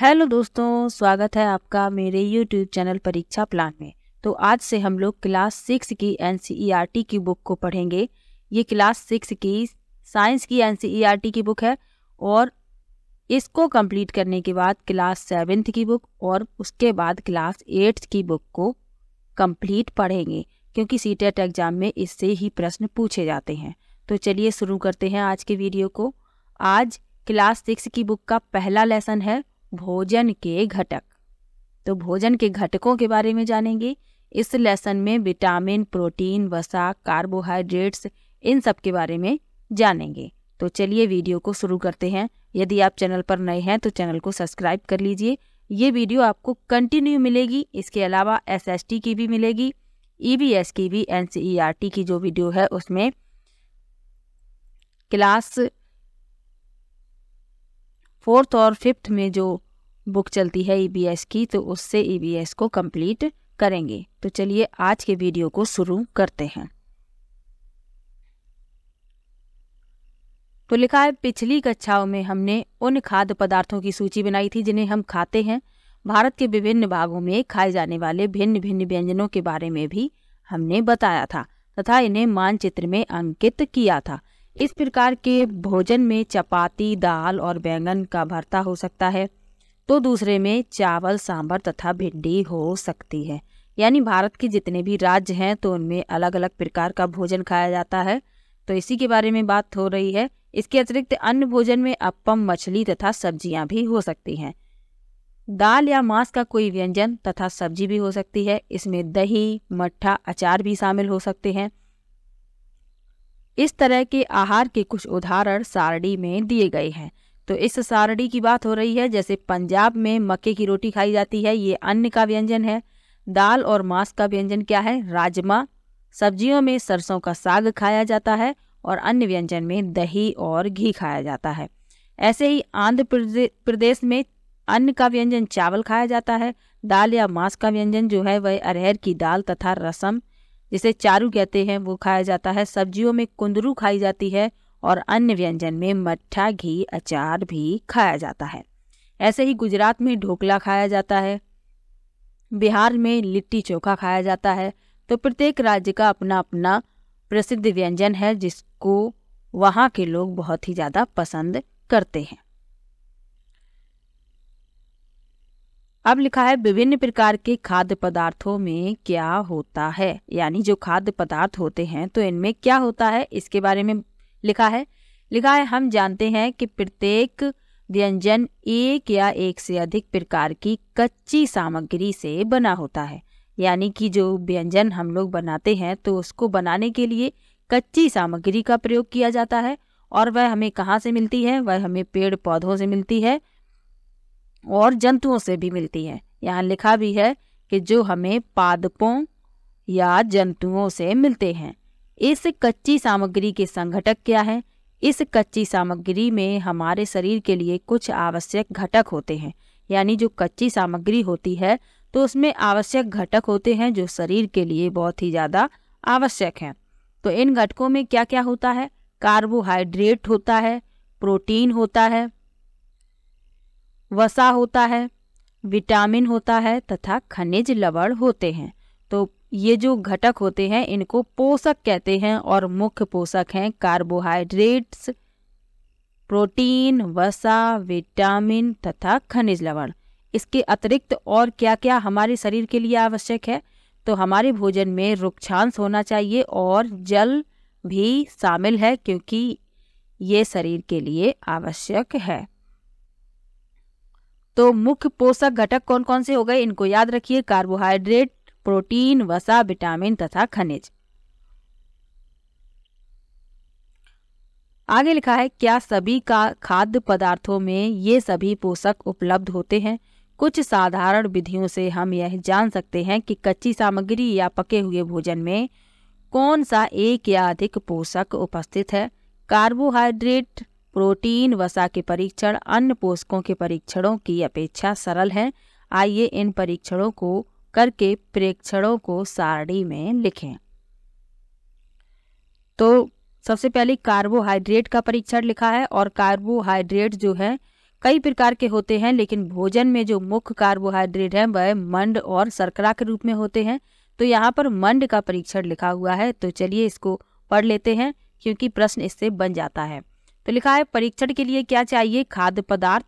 Hello दोस्तों स्वागत है आपका मेरे यूट्यूब चैनल परीक्षा प्लान में तो आज से हम लोग क्लास सिक्स की एन e की बुक को पढ़ेंगे ये क्लास सिक्स की साइंस की एन e की बुक है और इसको कंप्लीट करने के बाद क्लास सेवेंथ की बुक और उसके बाद क्लास एट्थ की बुक को कंप्लीट पढ़ेंगे क्योंकि सी e एग्ज़ाम में इससे ही प्रश्न पूछे जाते हैं तो चलिए शुरू करते हैं आज के वीडियो को आज क्लास सिक्स की बुक का पहला लेसन है भोजन के घटक तो भोजन के घटकों के बारे में जानेंगे इस लेसन में विटामिन प्रोटीन वसा कार्बोहाइड्रेट्स इन सब के बारे में जानेंगे तो चलिए वीडियो को शुरू करते हैं यदि आप चैनल पर नए हैं तो चैनल को सब्सक्राइब कर लीजिए ये वीडियो आपको कंटिन्यू मिलेगी इसके अलावा एस की भी मिलेगी ईबीएस e की भी एन e की जो वीडियो है उसमें क्लास फोर्थ और फिफ्थ में जो बुक चलती है ईबीएस e की तो उससे ईबीएस e को कंप्लीट करेंगे तो चलिए आज के वीडियो को शुरू करते हैं तो लिखा है पिछली कक्षाओं में हमने उन खाद्य पदार्थों की सूची बनाई थी जिन्हें हम खाते हैं भारत के विभिन्न भागों में खाए जाने वाले भिन्न भिन्न व्यंजनों के बारे में भी हमने बताया था तथा इन्हें मानचित्र में अंकित किया था इस प्रकार के भोजन में चपाती दाल और बैंगन का भरता हो सकता है तो दूसरे में चावल सांभर तथा भिंडी हो सकती है यानी भारत के जितने भी राज्य हैं तो उनमें अलग अलग प्रकार का भोजन खाया जाता है तो इसी के बारे में बात हो रही है इसके अतिरिक्त अन्य भोजन में अपम मछली तथा सब्जियां भी हो सकती हैं दाल या मांस का कोई व्यंजन तथा सब्जी भी हो सकती है इसमें दही मट्ठा अचार भी शामिल हो सकते हैं इस तरह के आहार के कुछ उदाहरण सारणी में दिए गए हैं तो इस सारड़ी की बात हो रही है जैसे पंजाब में मक्के की रोटी खाई जाती है ये अन्न का व्यंजन है दाल और मांस का व्यंजन क्या है राजमा सब्जियों में सरसों का साग खाया जाता है और अन्य व्यंजन में दही और घी खाया जाता है ऐसे ही आंध्र प्रदेश में अन्न का व्यंजन चावल खाया जाता है दाल या मांस का व्यंजन जो है वह अरहर की दाल तथा रसम जिसे चारू कहते हैं वो खाया जाता है सब्जियों में कुंदरू खाई जाती है और अन्य व्यंजन में मट्ठा घी अचार भी खाया जाता है ऐसे ही गुजरात में ढोकला खाया जाता है बिहार में लिट्टी चोखा खाया जाता है तो प्रत्येक राज्य का अपना अपना प्रसिद्ध व्यंजन है जिसको वहाँ के लोग बहुत ही ज़्यादा पसंद करते हैं अब लिखा है विभिन्न प्रकार के खाद्य पदार्थों में क्या होता है यानी जो खाद्य पदार्थ होते हैं तो इनमें क्या होता है इसके बारे में लिखा है लिखा है हम जानते हैं कि प्रत्येक व्यंजन एक या एक से अधिक प्रकार की कच्ची सामग्री से बना होता है यानी कि जो व्यंजन हम लोग बनाते हैं तो उसको बनाने के लिए कच्ची सामग्री का प्रयोग किया जाता है और वह हमें कहाँ से मिलती है वह हमें पेड़ पौधों से मिलती है और जंतुओं से भी मिलती है यहाँ लिखा भी है कि जो हमें पादपों या जंतुओं से मिलते हैं इस कच्ची सामग्री के संघटक क्या है इस कच्ची सामग्री में हमारे शरीर के लिए कुछ आवश्यक घटक होते हैं यानी जो कच्ची सामग्री होती है तो उसमें आवश्यक घटक होते हैं जो शरीर के लिए बहुत ही ज़्यादा आवश्यक हैं तो इन घटकों में क्या क्या होता है कार्बोहाइड्रेट होता है प्रोटीन होता है वसा होता है विटामिन होता है तथा खनिज लवण होते हैं तो ये जो घटक होते हैं इनको पोषक कहते हैं और मुख्य पोषक हैं कार्बोहाइड्रेट्स प्रोटीन वसा विटामिन तथा खनिज लवण इसके अतिरिक्त और क्या क्या हमारे शरीर के लिए आवश्यक है तो हमारे भोजन में रुक्षांश होना चाहिए और जल भी शामिल है क्योंकि ये शरीर के लिए आवश्यक है तो मुख्य पोषक घटक कौन कौन से हो गए इनको याद रखिए कार्बोहाइड्रेट प्रोटीन वसा विटामिन तथा खनिज आगे लिखा है क्या सभी का खाद्य पदार्थों में ये सभी पोषक उपलब्ध होते हैं कुछ साधारण विधियों से हम यह जान सकते हैं कि कच्ची सामग्री या पके हुए भोजन में कौन सा एक या अधिक पोषक उपस्थित है कार्बोहाइड्रेट प्रोटीन वसा के परीक्षण अन्य पोषकों के परीक्षणों की अपेक्षा सरल है आइए इन परीक्षणों को करके प्रेक्षणों को सारणी में लिखें तो सबसे पहले कार्बोहाइड्रेट का परीक्षण लिखा है और कार्बोहाइड्रेट जो है कई प्रकार के होते हैं लेकिन भोजन में जो मुख्य कार्बोहाइड्रेट है वह मंड और शर्करा के रूप में होते हैं तो यहाँ पर मंड का परीक्षण लिखा हुआ है तो चलिए इसको पढ़ लेते हैं क्योंकि प्रश्न इससे बन जाता है तो लिखा है परीक्षण के लिए क्या चाहिए खाद्य पदार्थ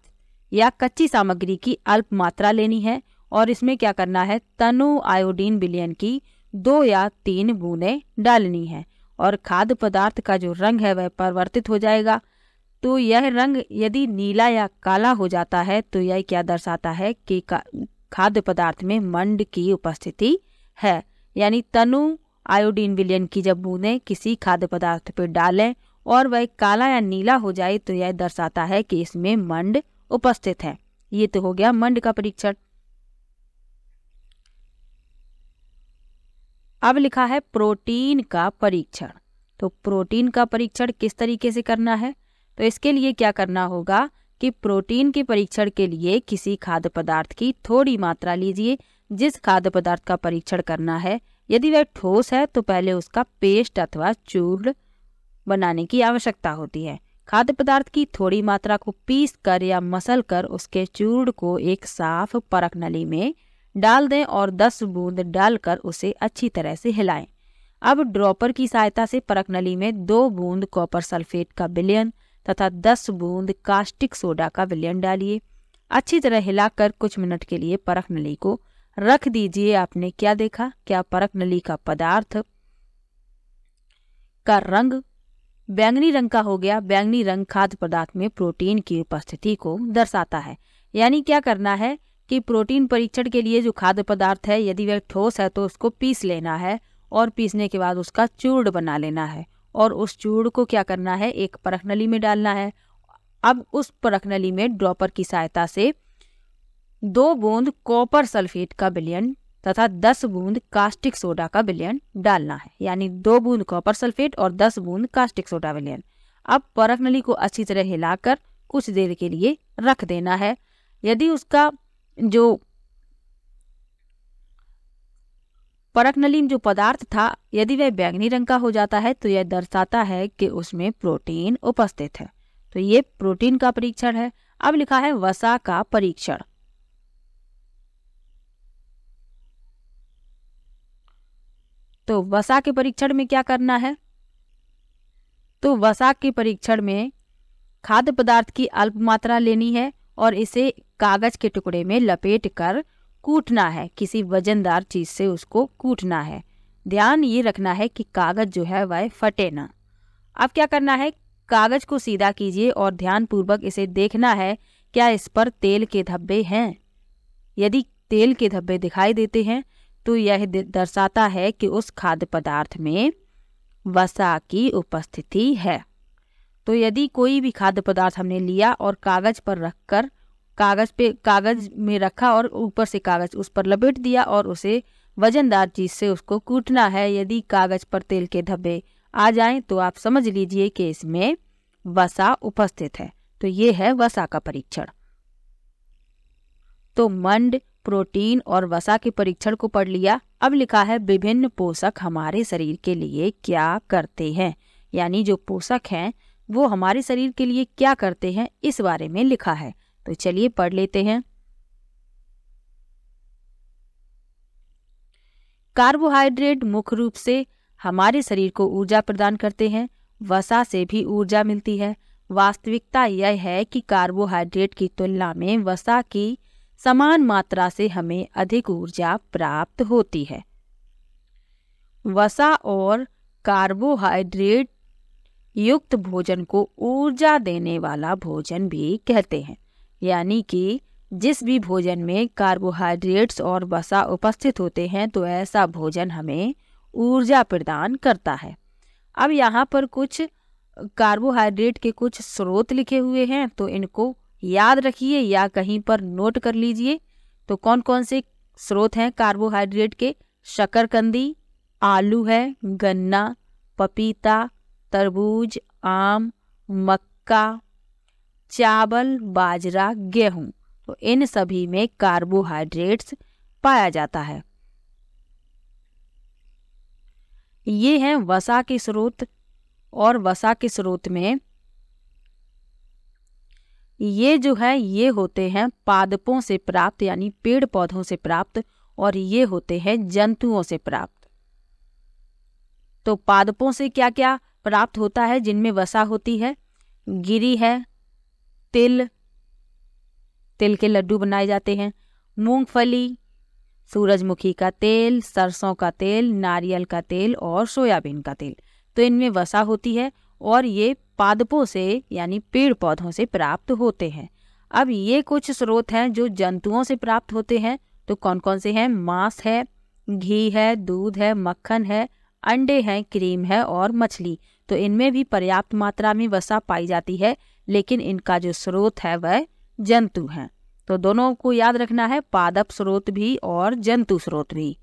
या कच्ची सामग्री की अल्प मात्रा लेनी है और इसमें क्या करना है तनु आयोडीन बिलियन की दो या तीन बूंदें डालनी है और खाद्य पदार्थ का जो रंग है वह परिवर्तित हो जाएगा तो यह रंग यदि नीला या काला हो जाता है तो यह क्या दर्शाता है कि खाद्य पदार्थ में मंड की उपस्थिति है यानी तनु आयोडीन विलियन की जब बूंदें किसी खाद्य पदार्थ पर डालें और वह काला या नीला हो जाए तो यह दर्शाता है कि इसमें मंड उपस्थित है ये तो हो गया मंड का परीक्षण अब लिखा है प्रोटीन का परीक्षण तो प्रोटीन का परीक्षण किस तरीके से करना है तो इसके लिए क्या करना होगा कि प्रोटीन के परीक्षण के लिए किसी खाद्य पदार्थ की थोड़ी मात्रा लीजिए जिस खाद्य पदार्थ का परीक्षण करना है यदि वह ठोस है तो पहले उसका पेस्ट अथवा चूर्ण बनाने की आवश्यकता होती है खाद्य पदार्थ की थोड़ी मात्रा को पीस कर या मसल कर उसके चूर्ण को एक साफ परख नली में डाल दें और 10 बूंद डालकर उसे अच्छी तरह से हिलाएं। अब ड्रॉपर की सहायता से परख नली में दो बूंद कॉपर सल्फेट का विलयन तथा 10 बूंद कास्टिक सोडा का विलयन डालिए अच्छी तरह हिलाकर कुछ मिनट के लिए परख नली को रख दीजिए आपने क्या देखा क्या परख नली का पदार्थ का रंग बैंगनी रंग का हो गया बैंगनी रंग खाद्य पदार्थ में प्रोटीन की उपस्थिति को दर्शाता है यानी क्या करना है कि प्रोटीन परीक्षण के लिए जो खाद्य पदार्थ है यदि वह ठोस है तो उसको पीस लेना है और पीसने के बाद उसका चूर्ण बना लेना है और उस चूर्ण को क्या करना है एक परख नली में डालना है अब उस परख नली में ड्रॉपर की सहायता से दो बूंद कॉपर सल्फेट का बिलियन तथा दस बूंद कास्टिक सोडा का बिलियन डालना है यानी दो बूंद कॉपर सल्फेट और दस बूंद कास्टिक सोडा बिलियन अब परख नली को अच्छी तरह हिलाकर कुछ देर के लिए रख देना है यदि उसका जो नलीम जो पदार्थ था यदि वह बैंगनी रंग का हो जाता है तो यह दर्शाता है कि उसमें प्रोटीन उपस्थित है तो ये प्रोटीन का परीक्षण है अब लिखा है वसा का परीक्षण तो वसा के परीक्षण में क्या करना है तो वसा के परीक्षण में खाद्य पदार्थ की अल्प मात्रा लेनी है और इसे कागज के टुकड़े में लपेट कर कूटना है किसी वजनदार चीज से उसको कूटना है ध्यान ये रखना है कि कागज जो है वह फटे ना अब क्या करना है कागज को सीधा कीजिए और ध्यानपूर्वक इसे देखना है क्या इस पर तेल के धब्बे हैं यदि तेल के धब्बे दिखाई देते हैं तो यह दर्शाता है कि उस खाद्य पदार्थ में वसा की उपस्थिति है तो यदि कोई भी खाद्य पदार्थ हमने लिया और कागज पर रखकर कागज पे कागज में रखा और ऊपर से कागज उस पर लपेट दिया और उसे वजनदार चीज से उसको कूटना है यदि कागज पर तेल के धब्बे आ जाएं तो आप समझ लीजिए कि इसमें वसा उपस्थित है तो ये है वसा का परीक्षण तो मंड प्रोटीन और वसा के परीक्षण को पढ़ लिया अब लिखा है विभिन्न पोषक हमारे शरीर के लिए क्या करते हैं यानी जो पोषक हैं वो हमारे शरीर के लिए क्या करते हैं इस बारे में लिखा है तो चलिए पढ़ लेते हैं कार्बोहाइड्रेट मुख्य रूप से हमारे शरीर को ऊर्जा प्रदान करते हैं वसा से भी ऊर्जा मिलती है वास्तविकता यह है कि कार्बोहाइड्रेट की तुलना में वसा की समान मात्रा से हमें अधिक ऊर्जा प्राप्त होती है वसा और कार्बोहाइड्रेट युक्त भोजन को ऊर्जा देने वाला भोजन भी कहते हैं यानी कि जिस भी भोजन में कार्बोहाइड्रेट्स और वसा उपस्थित होते हैं तो ऐसा भोजन हमें ऊर्जा प्रदान करता है अब यहाँ पर कुछ कार्बोहाइड्रेट के कुछ स्रोत लिखे हुए हैं तो इनको याद रखिए या कहीं पर नोट कर लीजिए तो कौन कौन से स्रोत हैं कार्बोहाइड्रेट के शकरकंदी आलू है गन्ना पपीता तरबूज आम मक्का चावल बाजरा गेहूं तो इन सभी में कार्बोहाइड्रेट्स पाया जाता है ये हैं वसा के स्रोत और वसा के स्रोत में ये जो है ये होते हैं पादपों से प्राप्त यानी पेड़ पौधों से प्राप्त और ये होते हैं जंतुओं से प्राप्त तो पादपों से क्या क्या प्राप्त होता है जिनमें वसा होती है गिरी है तिल तिल के लड्डू बनाए जाते हैं मूंगफली सूरजमुखी का तेल सरसों का तेल नारियल का तेल और सोयाबीन का तेल तो इनमें वसा होती है और ये पादपों से यानी पेड़ पौधों से प्राप्त होते हैं अब ये कुछ स्रोत हैं जो जंतुओं से प्राप्त होते हैं तो कौन कौन से हैं मांस है घी है दूध है मक्खन है अंडे हैं क्रीम है और मछली तो इनमें भी पर्याप्त मात्रा में वसा पाई जाती है लेकिन इनका जो स्रोत है वह जंतु हैं तो दोनों को याद रखना है पादप स्रोत भी और जंतु स्रोत भी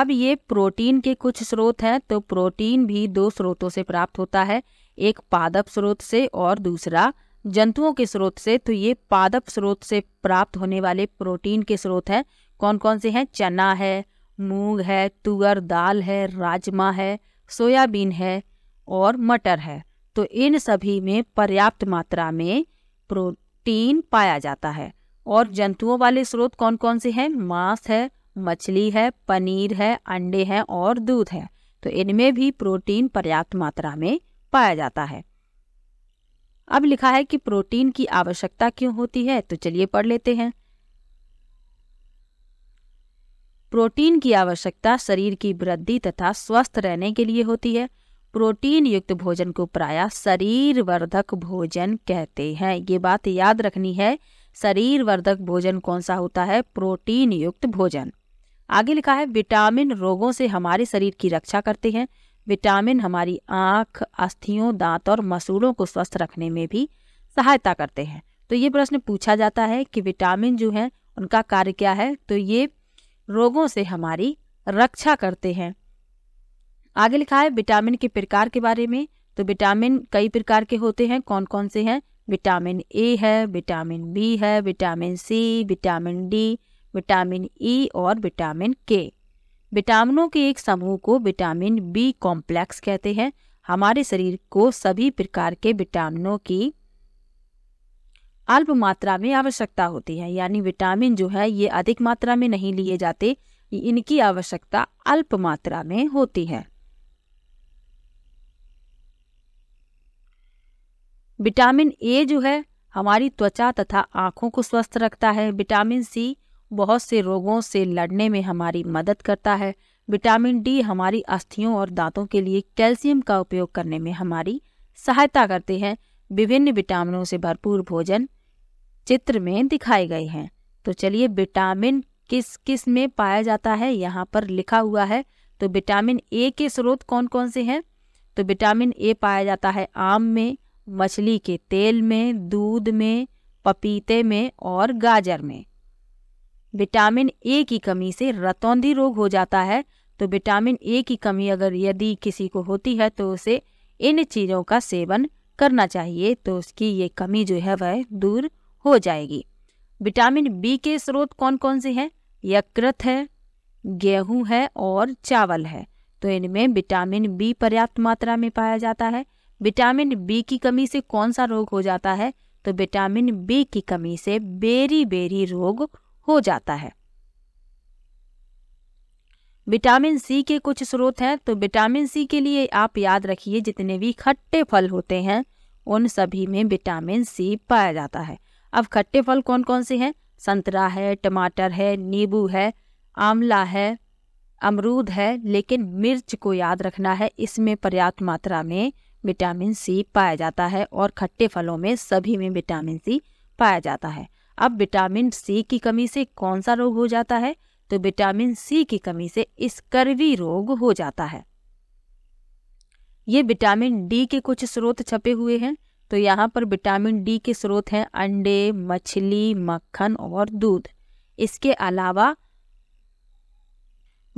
अब ये प्रोटीन के कुछ स्रोत हैं तो प्रोटीन भी दो स्रोतों से प्राप्त होता है एक पादप स्रोत से और दूसरा जंतुओं के स्रोत से तो ये पादप स्रोत से प्राप्त होने वाले प्रोटीन के स्रोत हैं कौन कौन से हैं चना है मूंग है तुअर दाल है राजमा है सोयाबीन है और मटर है तो इन सभी में पर्याप्त मात्रा में प्रोटीन पाया जाता है और जंतुओं वाले स्रोत कौन कौन से हैं मांस है मछली है पनीर है अंडे हैं और दूध है तो इनमें भी प्रोटीन पर्याप्त मात्रा में पाया जाता है अब लिखा है कि प्रोटीन की आवश्यकता क्यों होती है तो चलिए पढ़ लेते हैं प्रोटीन की आवश्यकता शरीर की वृद्धि तथा स्वस्थ रहने के लिए होती है प्रोटीन युक्त भोजन को प्राय शरीर वर्धक भोजन कहते हैं ये बात याद रखनी है शरीर वर्धक भोजन कौन सा होता है प्रोटीन युक्त भोजन आगे लिखा है विटामिन रोगों से हमारे शरीर की रक्षा करते हैं विटामिन हमारी आँख अस्थियों दांत और मसूड़ों को स्वस्थ रखने में भी सहायता करते हैं तो ये प्रश्न पूछा जाता है कि विटामिन जो है उनका कार्य क्या है तो ये रोगों से हमारी रक्षा करते हैं आगे लिखा है विटामिन के प्रकार के बारे में तो विटामिन कई प्रकार के होते हैं कौन कौन से हैं विटामिन ए है विटामिन बी है vitamin C vitamin D vitamin E e और विटामिन के विटामिनों के एक समूह को विटामिन बी कॉम्प्लेक्स कहते हैं हमारे शरीर को सभी प्रकार के विटामिनों की अल्प मात्रा में आवश्यकता होती है यानी विटामिन जो है ये अधिक मात्रा में नहीं लिए जाते इनकी आवश्यकता अल्प मात्रा में होती है विटामिन ए जो है हमारी त्वचा तथा आंखों को स्वस्थ रखता है विटामिन सी बहुत से रोगों से लड़ने में हमारी मदद करता है विटामिन डी हमारी अस्थियों और दांतों के लिए कैल्शियम का उपयोग करने में हमारी सहायता करते हैं विभिन्न विटामिनों से भरपूर भोजन चित्र में दिखाए गए हैं तो चलिए विटामिन किस किस में पाया जाता है यहाँ पर लिखा हुआ है तो विटामिन ए के स्रोत कौन कौन से हैं तो विटामिन ए पाया जाता है आम में मछली के तेल में दूध में पपीते में और गाजर में विटामिन ए की कमी से रतौंधी रोग हो जाता है तो विटामिन ए की कमी अगर यदि किसी को होती है तो उसे इन चीज़ों का सेवन करना चाहिए तो उसकी ये कमी जो है वह दूर हो जाएगी विटामिन बी के स्रोत कौन कौन से हैं यकृत है गेहूं है और चावल है तो इनमें विटामिन बी पर्याप्त मात्रा में पाया जाता है विटामिन बी की कमी से कौन सा रोग हो जाता है तो विटामिन बी की कमी से बेरी बेरी रोग हो जाता है विटामिन सी के कुछ स्रोत हैं तो विटामिन सी के लिए आप याद रखिए जितने भी खट्टे फल होते हैं उन सभी में विटामिन सी पाया जाता है अब खट्टे फल कौन कौन से हैं संतरा है टमाटर है नींबू है आंवला है अमरूद है लेकिन मिर्च को याद रखना है इसमें पर्याप्त मात्रा में विटामिन सी पाया जाता है और खट्टे फलों में सभी में विटामिन सी पाया जाता है अब विटामिन सी की कमी से कौन सा रोग हो जाता है तो विटामिन सी की कमी से इस कर्वी रोग हो जाता है ये विटामिन डी के कुछ स्रोत छपे हुए हैं तो यहाँ पर विटामिन डी के स्रोत हैं अंडे मछली मक्खन और दूध इसके अलावा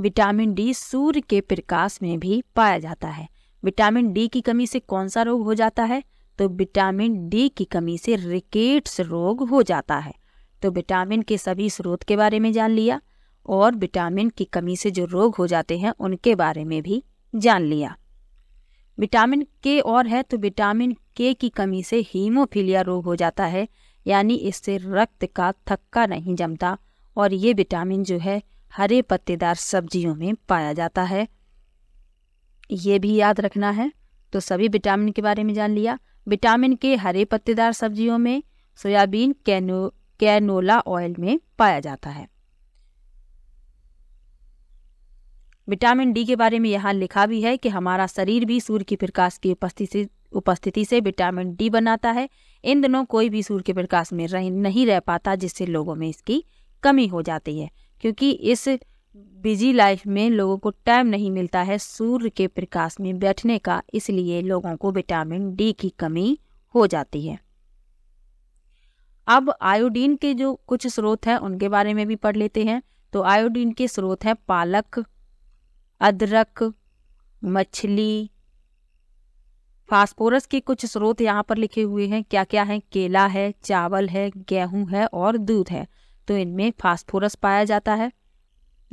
विटामिन डी सूर्य के प्रकाश में भी पाया जाता है विटामिन डी की कमी से कौन सा रोग हो जाता है तो विटामिन डी की कमी से रिकेट्स रोग हो जाता है तो विटामिन के सभी स्रोत के बारे में जान लिया और विटामिन की कमी से जो रोग हो जाते हैं उनके बारे में भी जान लिया विटामिन के और है तो विटामिन के की कमी से हीमोफीलिया रोग हो जाता है यानी इससे रक्त का थक्का नहीं जमता और ये विटामिन जो है हरे पत्तेदार सब्जियों में पाया जाता है ये भी याद रखना है तो सभी विटामिन के बारे में जान लिया विटामिन के हरे पत्तेदार सब्जियों में सोयाबीन कैनो कैनोला ऑयल में पाया जाता है विटामिन डी के बारे में यहाँ लिखा भी है कि हमारा शरीर भी सूर्य की प्रकाश की उपस्थिति उपस्थिति से विटामिन डी बनाता है इन दिनों कोई भी सूर्य के प्रकाश में रह नहीं रह पाता जिससे लोगों में इसकी कमी हो जाती है क्योंकि इस बिजी लाइफ में लोगों को टाइम नहीं मिलता है सूर्य के प्रकाश में बैठने का इसलिए लोगों को विटामिन डी की कमी हो जाती है अब आयोडीन के जो कुछ स्रोत हैं उनके बारे में भी पढ़ लेते हैं तो आयोडीन के स्रोत हैं पालक अदरक मछली फास्फोरस के कुछ स्रोत यहाँ पर लिखे हुए हैं क्या क्या है केला है चावल है गेहूं है और दूध है तो इनमें फास्फोरस पाया जाता है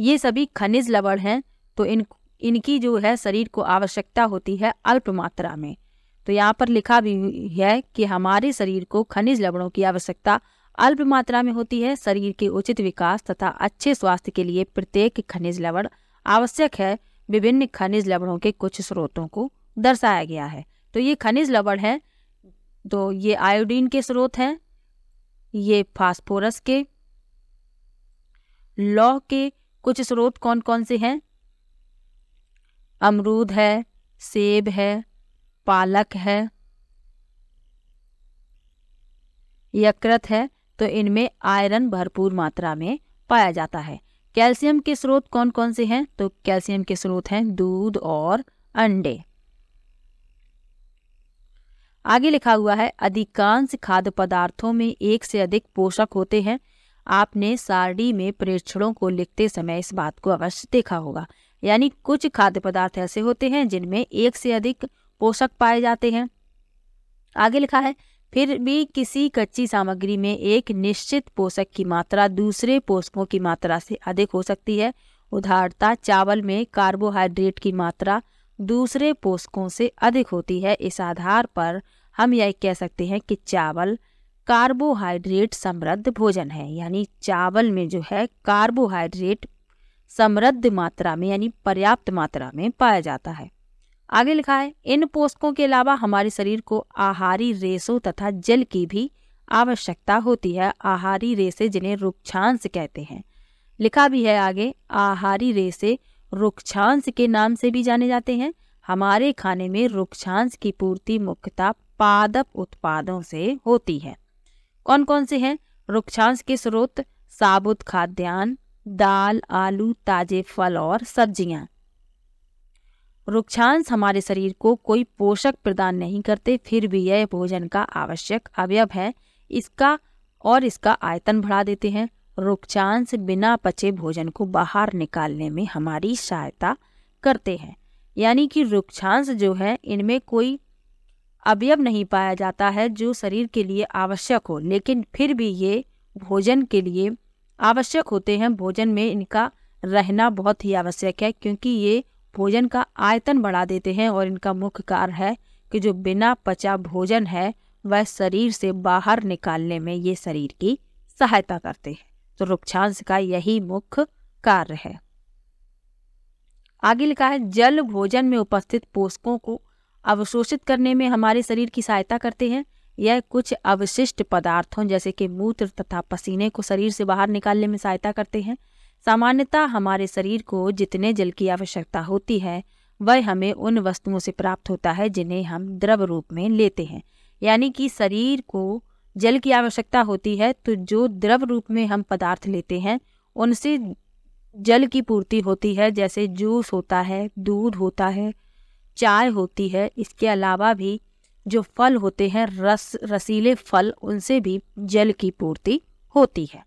ये सभी खनिज लवण हैं तो इन इनकी जो है शरीर को आवश्यकता होती है अल्प मात्रा में तो यहाँ पर लिखा भी है कि हमारे शरीर को खनिज लवणों की आवश्यकता अल्प मात्रा में होती है शरीर के उचित विकास तथा अच्छे स्वास्थ्य के लिए प्रत्येक खनिज लवण आवश्यक है विभिन्न खनिज लवणों के कुछ स्रोतों को दर्शाया गया है तो ये खनिज लवण है तो ये आयोडीन के स्रोत हैं ये फास्फोरस के लौह के कुछ स्रोत कौन कौन से हैं अमरूद है सेब है पालक है यकृत है तो इनमें आयरन भरपूर मात्रा में पाया जाता है कैल्शियम के स्रोत कौन कौन से हैं तो कैल्शियम के स्रोत हैं दूध और अंडे आगे लिखा हुआ है अधिकांश खाद्य पदार्थों में एक से अधिक पोषक होते हैं आपने सारडी में प्रेक्षणों को लिखते समय इस बात को अवश्य देखा होगा यानी कुछ खाद्य पदार्थ ऐसे होते हैं जिनमें एक से अधिक पोषक पाए जाते हैं आगे लिखा है फिर भी किसी कच्ची सामग्री में एक निश्चित पोषक की मात्रा दूसरे पोषकों की मात्रा से अधिक हो सकती है उदाहरता चावल में कार्बोहाइड्रेट की मात्रा दूसरे पोषकों से अधिक होती है इस आधार पर हम यह कह सकते हैं कि चावल कार्बोहाइड्रेट समृद्ध भोजन है यानी चावल में जो है कार्बोहाइड्रेट समृद्ध मात्रा में यानी पर्याप्त मात्रा में पाया जाता है आगे लिखा है इन पोषकों के अलावा हमारे शरीर को आहारी रेशों तथा जल की भी आवश्यकता होती है आहारी रेसे जिन्हें रुक्षांश कहते हैं लिखा भी है आगे आहारी रेसे रुक्षांश के नाम से भी जाने जाते हैं हमारे खाने में रुक्षांश की पूर्ति मुख्यतः पादप उत्पादों से होती है कौन कौन से हैं रुक्षांश के स्रोत साबुत खाद्यान्न दाल आलू ताजे फल और सब्जियां वृक्षांश हमारे शरीर को कोई पोषक प्रदान नहीं करते फिर भी यह भोजन का आवश्यक अवयव है इसका और इसका आयतन बढ़ा देते हैं वृक्षांश बिना पचे भोजन को बाहर निकालने में हमारी सहायता करते हैं यानी कि वृक्षांश जो है इनमें कोई अवयव नहीं पाया जाता है जो शरीर के लिए आवश्यक हो लेकिन फिर भी ये भोजन के लिए आवश्यक होते हैं भोजन में इनका रहना बहुत ही आवश्यक है क्योंकि ये भोजन का आयतन बढ़ा देते हैं और इनका मुख्य कार्य है कि जो बिना पचा भोजन है वह शरीर से बाहर निकालने में ये शरीर की सहायता करते हैं तो रुक्षांश का यही मुख्य कार्य है आगे लिखा है जल भोजन में उपस्थित पोषकों को अवशोषित करने में हमारे शरीर की सहायता करते हैं यह कुछ अवशिष्ट पदार्थों जैसे कि मूत्र तथा पसीने को शरीर से बाहर निकालने में सहायता करते हैं सामान्यतः हमारे शरीर को जितने जल की आवश्यकता होती है वह हमें उन वस्तुओं से प्राप्त होता है जिन्हें हम द्रव रूप में लेते हैं यानी कि शरीर को जल की आवश्यकता होती है तो जो द्रव रूप में हम पदार्थ लेते हैं उनसे जल की पूर्ति होती है जैसे जूस होता है दूध होता है चाय होती है इसके अलावा भी जो फल होते हैं रस रसीले फल उनसे भी जल की पूर्ति होती है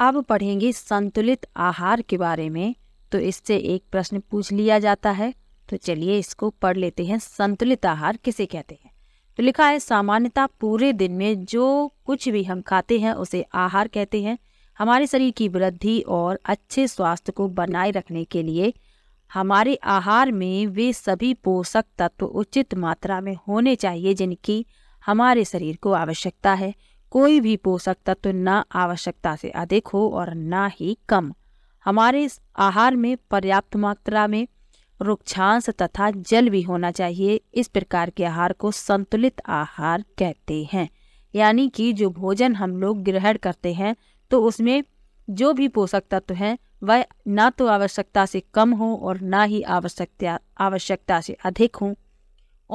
अब पढ़ेंगे संतुलित आहार के बारे में तो इससे एक प्रश्न पूछ लिया जाता है तो चलिए इसको पढ़ लेते हैं संतुलित आहार किसे कहते हैं तो लिखा है सामान्यता पूरे दिन में जो कुछ भी हम खाते हैं उसे आहार कहते हैं हमारे शरीर की वृद्धि और अच्छे स्वास्थ्य को बनाए रखने के लिए हमारे आहार में वे सभी पोषक तत्व उचित मात्रा में होने चाहिए जिनकी हमारे शरीर को आवश्यकता है कोई भी पोषक तत्व न आवश्यकता से अधिक हो और न ही कम हमारे इस आहार में पर्याप्त मात्रा में रुक्षांश तथा जल भी होना चाहिए इस प्रकार के आहार को संतुलित आहार कहते हैं यानी कि जो भोजन हम लोग ग्रहण करते हैं तो उसमें जो भी पोषक तत्व हैं वह ना तो आवश्यकता से कम हो और ना ही आवश्यकता आवश्यकता से अधिक हों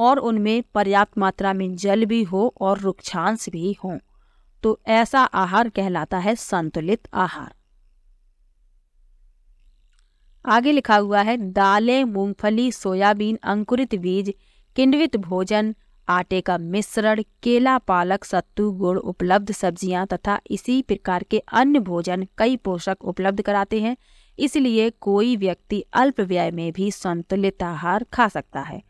और उनमें पर्याप्त मात्रा में जल भी हो और रुक्षांश भी हों तो ऐसा आहार कहलाता है संतुलित आहार आगे लिखा हुआ है दालें मूंगफली सोयाबीन अंकुरित बीज किण्वित भोजन आटे का मिश्रण केला पालक सत्तू गुड़ उपलब्ध सब्जियां तथा इसी प्रकार के अन्य भोजन कई पोषक उपलब्ध कराते हैं इसलिए कोई व्यक्ति अल्प व्यय में भी संतुलित आहार खा सकता है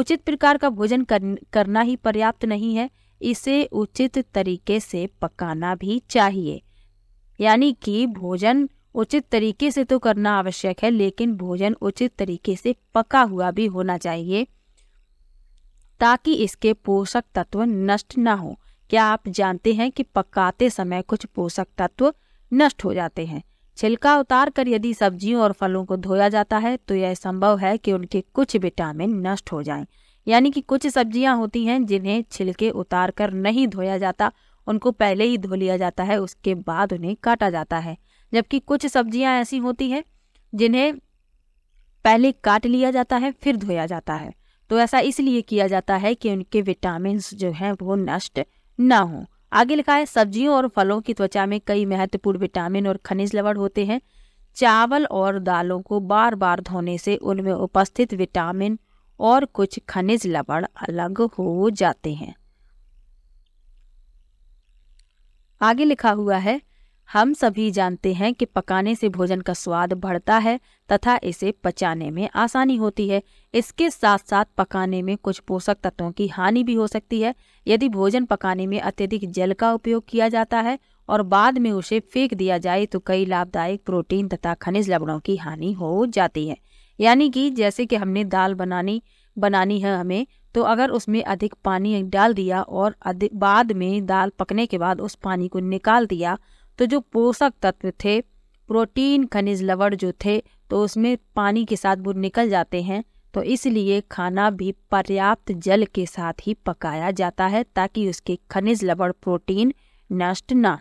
उचित प्रकार का भोजन करना ही पर्याप्त नहीं है इसे उचित तरीके से पकाना भी चाहिए यानी कि भोजन उचित तरीके से तो करना आवश्यक है लेकिन भोजन उचित तरीके से पका हुआ भी होना चाहिए ताकि इसके पोषक तत्व नष्ट ना हो क्या आप जानते हैं कि पकाते समय कुछ पोषक तत्व नष्ट हो जाते हैं छिलका उतार कर यदि सब्जियों और फलों को धोया जाता है तो यह संभव है कि उनके कुछ विटामिन नष्ट हो जाएं। यानी कि कुछ सब्जियां होती हैं जिन्हें छिलके उतार कर नहीं धोया जाता उनको पहले ही धो लिया जाता है उसके बाद उन्हें काटा जाता है जबकि कुछ सब्जियां ऐसी होती हैं जिन्हें पहले काट लिया जाता है फिर धोया जाता है तो ऐसा इसलिए किया जाता है कि उनके विटामिन जो हैं वो नष्ट ना हो आगे लिखा है सब्जियों और फलों की त्वचा में कई महत्वपूर्ण विटामिन और खनिज लवण होते हैं चावल और दालों को बार बार धोने से उनमें उपस्थित विटामिन और कुछ खनिज लवण अलग हो जाते हैं आगे लिखा हुआ है हम सभी जानते हैं कि पकाने से भोजन का स्वाद बढ़ता है तथा इसे पचाने में आसानी होती है इसके साथ साथ पकाने में कुछ पोषक तत्वों की हानि भी हो सकती है यदि भोजन पकाने में अत्यधिक जल का उपयोग किया जाता है और बाद में उसे फेंक दिया जाए तो कई लाभदायक प्रोटीन तथा खनिज लवणों की हानि हो जाती है यानी कि जैसे कि हमने दाल बनानी बनानी है हमें तो अगर उसमें अधिक पानी डाल दिया और अधिक बाद में दाल पकने के बाद उस पानी को निकाल दिया तो जो पोषक तत्व थे प्रोटीन खनिज लवण जो थे तो उसमें पानी के साथ वो निकल जाते हैं तो इसलिए खाना भी पर्याप्त जल के साथ ही पकाया जाता है ताकि उसके खनिज लवण प्रोटीन नष्ट ना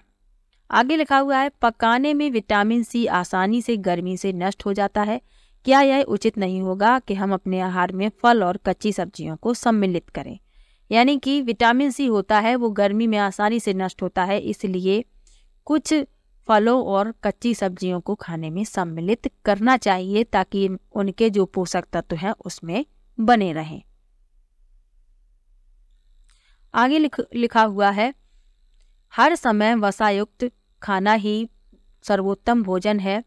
आगे लिखा हुआ है पकाने में विटामिन सी आसानी से गर्मी से नष्ट हो जाता है क्या यह उचित नहीं होगा कि हम अपने आहार में फल और कच्ची सब्जियों को सम्मिलित करें यानी कि विटामिन सी होता है वो गर्मी में आसानी से नष्ट होता है इसलिए कुछ फलों और कच्ची सब्जियों को खाने में सम्मिलित करना चाहिए ताकि उनके जो पोषक तत्व हैं उसमें बने रहें आगे लिख, लिखा हुआ है हर समय वसायुक्त खाना ही सर्वोत्तम भोजन है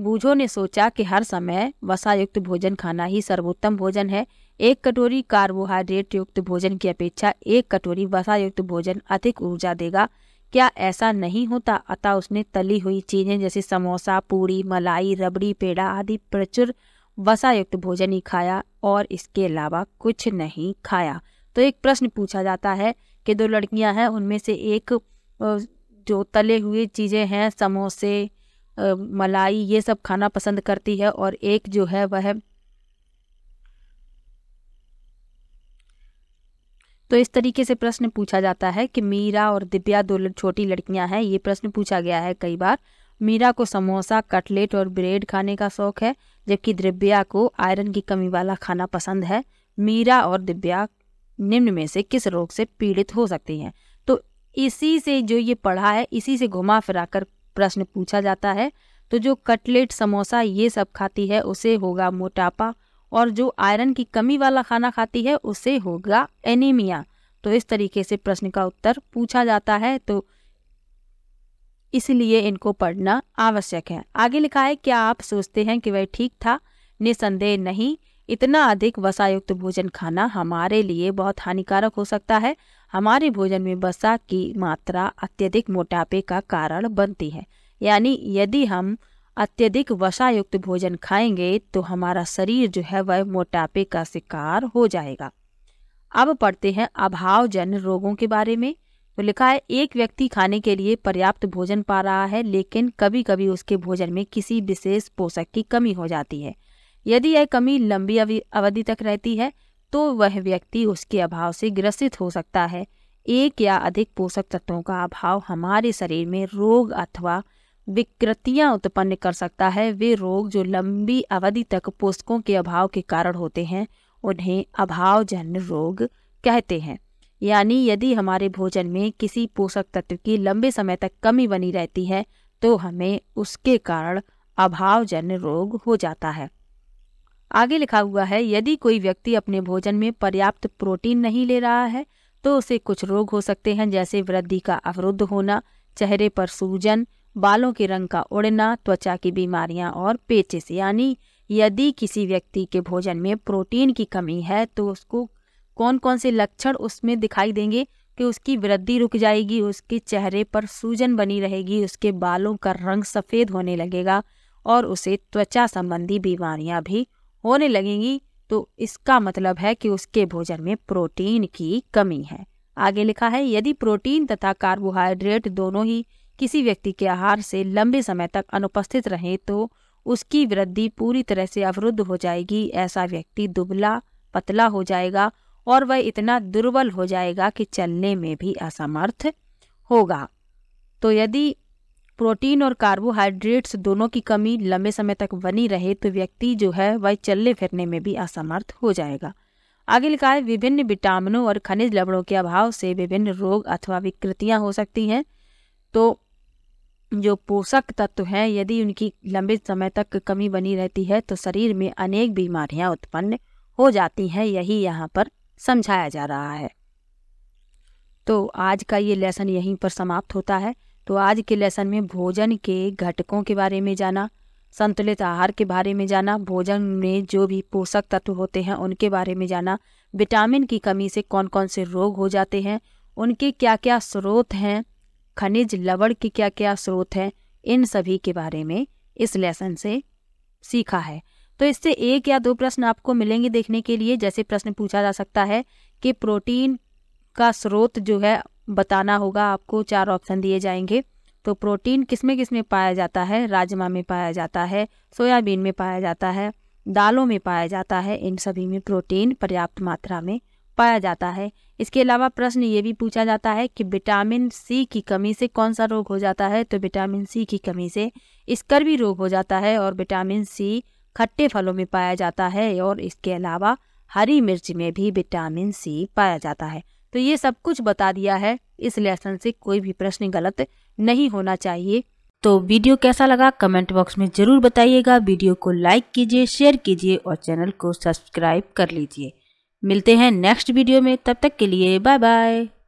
बूझो ने सोचा कि हर समय वसायुक्त भोजन खाना ही सर्वोत्तम भोजन है एक कटोरी कार्बोहाइड्रेट युक्त भोजन की अपेक्षा एक कटोरी वसायुक्त भोजन अधिक ऊर्जा देगा क्या ऐसा नहीं होता अतः उसने तली हुई चीजें जैसे समोसा पूरी मलाई रबड़ी पेड़ा आदि प्रचुर वसायुक्त भोजन ही खाया और इसके अलावा कुछ नहीं खाया तो एक प्रश्न पूछा जाता है कि दो लड़कियां हैं उनमें से एक जो तले हुए चीज़ें हैं समोसे मलाई ये सब खाना पसंद करती है और एक जो है वह तो इस तरीके से प्रश्न पूछा जाता है कि मीरा और दिव्या दो छोटी लड़कियां हैं ये प्रश्न पूछा गया है कई बार मीरा को समोसा कटलेट और ब्रेड खाने का शौक है जबकि दिव्या को आयरन की कमी वाला खाना पसंद है मीरा और दिव्या निम्न में से किस रोग से पीड़ित हो सकती हैं तो इसी से जो ये पढ़ा है इसी से घुमा फिरा कर प्रश्न पूछा जाता है तो जो कटलेट समोसा ये सब खाती है उसे होगा मोटापा और जो आयरन की कमी वाला खाना खाती है उसे होगा एनीमिया तो इस तरीके से प्रश्न का उत्तर पूछा जाता है तो इसलिए इनको पढ़ना आवश्यक है आगे लिखा है क्या आप सोचते हैं कि वह ठीक था निसंदेह नहीं इतना अधिक वसायुक्त भोजन खाना हमारे लिए बहुत हानिकारक हो सकता है हमारे भोजन में वसा की मात्रा अत्यधिक मोटापे का कारण बनती है यानी यदि हम अत्यधिक युक्त भोजन खाएंगे तो हमारा शरीर जो है वह मोटापे का शिकार हो जाएगा अब पढ़ते हैं अभावजन रोगों के बारे में तो लिखा है एक व्यक्ति खाने के लिए पर्याप्त भोजन पा रहा है लेकिन कभी कभी उसके भोजन में किसी विशेष पोषक की कमी हो जाती है यदि यह कमी लंबी अवधि तक रहती है तो वह व्यक्ति उसके अभाव से ग्रसित हो सकता है एक या अधिक पोषक तत्वों का अभाव हमारे शरीर में रोग अथवा विकृतियां उत्पन्न कर सकता है वे रोग जो लंबी अवधि तक पोषकों के अभाव के कारण होते हैं उन्हें अभावजन्य रोग कहते हैं यानी यदि हमारे भोजन में किसी पोषक तत्व की लंबे समय तक कमी बनी रहती है तो हमें उसके कारण अभावजन्य रोग हो जाता है आगे लिखा हुआ है यदि कोई व्यक्ति अपने भोजन में पर्याप्त प्रोटीन नहीं ले रहा है तो उसे कुछ रोग हो सकते हैं जैसे वृद्धि का अवरुद्ध होना चेहरे पर सूजन बालों के रंग का उड़ना त्वचा की बीमारियां और पेचिस यानी यदि किसी व्यक्ति के भोजन में प्रोटीन की कमी है तो उसको कौन कौन से लक्षण उसमें दिखाई देंगे कि उसकी वृद्धि रुक जाएगी उसके चेहरे पर सूजन बनी रहेगी उसके बालों का रंग सफ़ेद होने लगेगा और उसे त्वचा संबंधी बीमारियां भी होने लगेंगी तो इसका मतलब है कि उसके भोजन में प्रोटीन की कमी है आगे लिखा है यदि प्रोटीन तथा कार्बोहाइड्रेट दोनों ही किसी व्यक्ति के आहार से लंबे समय तक अनुपस्थित रहे तो उसकी वृद्धि पूरी तरह से अवरुद्ध हो जाएगी ऐसा व्यक्ति दुबला पतला हो जाएगा और वह इतना दुर्बल हो जाएगा कि चलने में भी असमर्थ होगा तो यदि प्रोटीन और कार्बोहाइड्रेट्स दोनों की कमी लंबे समय तक बनी रहे तो व्यक्ति जो है वह चलने फिरने में भी असमर्थ हो जाएगा आगे लिखा है विभिन्न विटामिनों और खनिज लवणों के अभाव से विभिन्न रोग अथवा विकृतियां हो सकती हैं तो जो पोषक तत्व हैं यदि उनकी लंबे समय तक कमी बनी रहती है तो शरीर में अनेक बीमारियां उत्पन्न हो जाती हैं यही यहाँ पर समझाया जा रहा है तो आज का ये लेसन यहीं पर समाप्त होता है तो आज के लेसन में भोजन के घटकों के बारे में जाना संतुलित आहार के बारे में जाना भोजन में जो भी पोषक तत्व होते हैं उनके बारे में जाना विटामिन की कमी से कौन कौन से रोग हो जाते हैं उनके क्या क्या स्रोत हैं खनिज लवण के क्या क्या स्रोत हैं इन सभी के बारे में इस लेसन से सीखा है तो इससे एक या दो प्रश्न आपको मिलेंगे देखने के लिए जैसे प्रश्न पूछा जा सकता है कि प्रोटीन का स्रोत जो है बताना होगा आपको चार ऑप्शन दिए जाएंगे तो प्रोटीन किसमें में पाया जाता है राजमा में पाया जाता है सोयाबीन में पाया जाता है दालों में पाया जाता है इन सभी में प्रोटीन पर्याप्त मात्रा में पाया जाता है इसके अलावा प्रश्न ये भी पूछा जाता है कि विटामिन सी की कमी से कौन सा रोग हो जाता है तो विटामिन सी की कमी से स्कर भी रोग हो जाता है और विटामिन सी खट्टे फलों में पाया जाता है और इसके अलावा हरी मिर्च में भी विटामिन सी पाया जाता है तो ये सब कुछ बता दिया है इस लेसन से कोई भी प्रश्न गलत नहीं होना चाहिए तो वीडियो कैसा लगा कमेंट बॉक्स में ज़रूर बताइएगा वीडियो को लाइक कीजिए शेयर कीजिए और चैनल को सब्सक्राइब कर लीजिए मिलते हैं नेक्स्ट वीडियो में तब तक के लिए बाय बाय